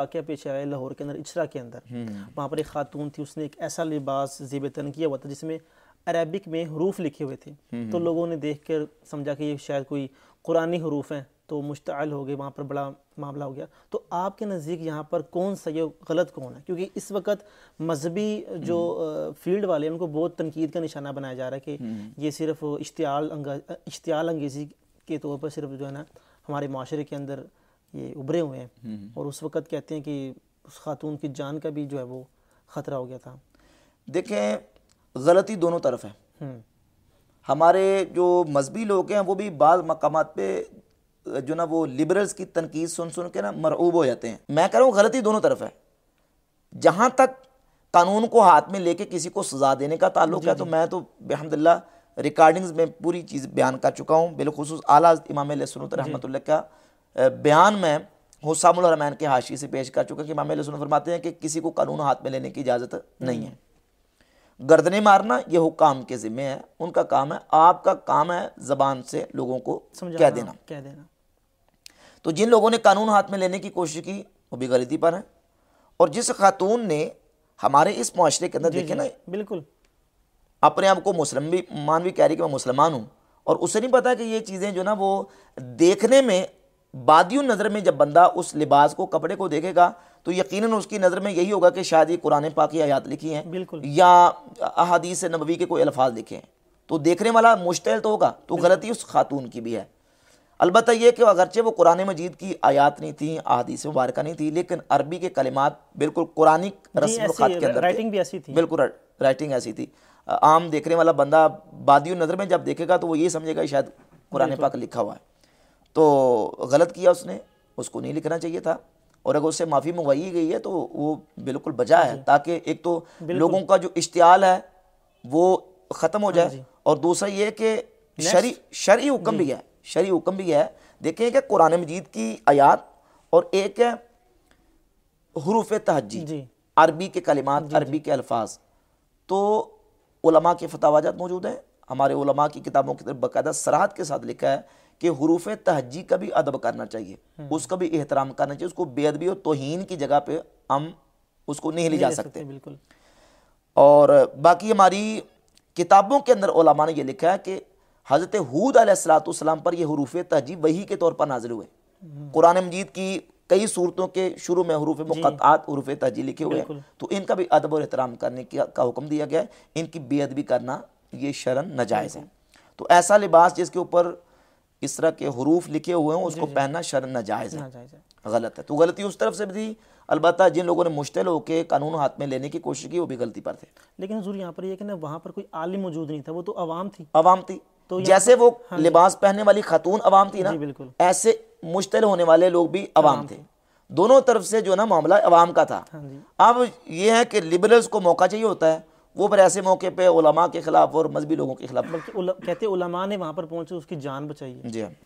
वाक़ पेश आया लाहौर के अंदर इचरा के अंदर हम्म। वहाँ पर एक खातून थी उसने एक ऐसा लिबास जेब तन किया हुआ था जिसमें अरेबिक में हरूफ लिखे हुए थे हम्म। तो लोगों ने देख कर समझा कि ये शायद कोई कुरानी हरूफ हैं तो मुश्तल हो गए वहाँ पर बड़ा मामला हो गया तो आपके नज़दीक यहाँ पर कौन सा ये गलत कौन है क्योंकि इस वक्त मजहबी जो हम्म। फील्ड वाले उनको बहुत तनकीद का निशाना बनाया जा रहा है कि ये सिर्फ इश्तियाल अंगा इश्तियाल अंगेज़ी के तौर पर सिर्फ जो है ना हमारे माशरे के अंदर ये उभरे हुए हैं हम्म, हम्म। और उस वक़्त कहते हैं कि उस खातून की जान का भी जो है वो ख़तरा हो गया था देखें गलती दोनों तरफ है हम्म। हमारे जो मजहबी लोग हैं वो भी बाद मकाम पे जो ना वो लिबरल्स की तनकीद सुन सुन के ना मरऊब हो जाते हैं मैं कह रहा हूँ गलती दोनों तरफ है जहाँ तक कानून को हाथ में लेके किसी को सजा देने का ताल्लुक है तो मैं तो अलहमदिल्ला रिकॉर्डिंग्स में पूरी चीज़ बयान कर चुका हूँ बिलखसूस आला इमाम सुनत रहमत का बयान में हुसामुल हरमैन के हाशी से पेश कर चुका कि इमाम सुन फरमाते हैं कि किसी को कानून हाथ में लेने की इजाज़त नहीं है हम्म। गर्दने मारना ये हुकाम के ज़िम्मे है उनका काम है आपका काम है ज़बान से लोगों को कह देना कह देना तो जिन लोगों ने कानून हाथ में लेने की कोशिश की वो भी गलती पर है और जिस खातून ने हमारे इस माशरे के अंदर देखे ना बिल्कुल अपने आप को मुस्लिम भी मान भी कह रही कि मैं मुसलमान हूँ और उसे नहीं पता कि ये चीज़ें जो ना वो देखने में बादियों नज़र में जब बंदा उस लिबास को कपड़े को देखेगा तो यकीनन उसकी नज़र में यही होगा कि शायद ये कुरान पाक की आयात लिखी हैं बिल्कुल या अहादीस नबवी के कोई अल्फाज लिखे हैं तो देखने वाला मुश्तल तो होगा तो गलती उस खातून की भी है अलबत्त यह कि अगरचे वो कुरान मजीद की आयात नहीं थी अहादीस मुबारक नहीं थी लेकिन अरबी के कलिमात बिल्कुल कुरानिक रस्म के अंदर राइटिंग भी ऐसी थी बिल्कुल राइटिंग ऐसी थी आम देखने वाला बंदा बादियों नज़र में जब देखेगा तो वो ये समझेगा शायद कुरान पाक लिखा हुआ है तो गलत किया उसने उसको नहीं लिखना चाहिए था और अगर उससे माफ़ी मंगवाई गई है तो वो बिल्कुल बजा है हाँ ताकि एक तो लोगों का जो इश्तियाल है वो ख़त्म हो हाँ जाए और दूसरा ये कि शरी शरी हुक्म भी है शरी हुक्म भी है देखें कि कुरान मजीद की आयात और एक है हरूफ तहजी अरबी के कलिमात अरबी के अल्फाज तो उलमा के फतावाजात मौजूद हैं हमारे उलमा की किताबों की तरफ बाकायदा सराहत के साथ लिखा है कि हरूफ तहजी का भी अदब करना चाहिए हम्म। उसका भी एहतराम करना चाहिए उसको बेअदबी और तोहन की जगह पे हम उसको नहीं ले जा सकते बिल्कुल और बाकी हमारी किताबों के अंदर ओलामा ने यह लिखा है कि हज़रत हूद सलाम पर यह हरूफ तहजीब वही के तौर पर नाजिल हुए हम्म। कुरान मजीद की कई सूरतों के शुरू में हरूफ मुखात हरूफ तहजी लिखे हुए हैं तो इनका भी अदब और एहतराम करने की, का हुक्म दिया गया है इनकी बेअदबी करना ये शरण नाजायज़ है तो ऐसा लिबास जिसके ऊपर इस तरह के हरूफ लिखे हुए हों उसको पहनना शर नाजायज़ है गलत है तो गलती उस तरफ से भी थी अलबत् जिन लोगों ने मुश्तल होकर कानून हाथ में लेने की कोशिश की वो भी गलती पर थे लेकिन हजूर यहाँ पर यह कि वहाँ पर कोई आलिम मौजूद नहीं था वो तो अवाम थी अवाम थी तो जैसे वो हाँ लिबास पहनने वाली खातून अवाम थी ना बिल्कुल ऐसे मुश्तल होने वाले लोग भी अवाम थे दोनों तरफ से जो ना मामला अवाम का था हाँ अब ये है कि लिबरल्स को मौका चाहिए होता है वो पर ऐसे मौके पर उलमा के खिलाफ और मजहबी लोगों के खिलाफ कहते उलमा ने वहाँ पर पहुँचे उसकी जान बचाई है जी हाँ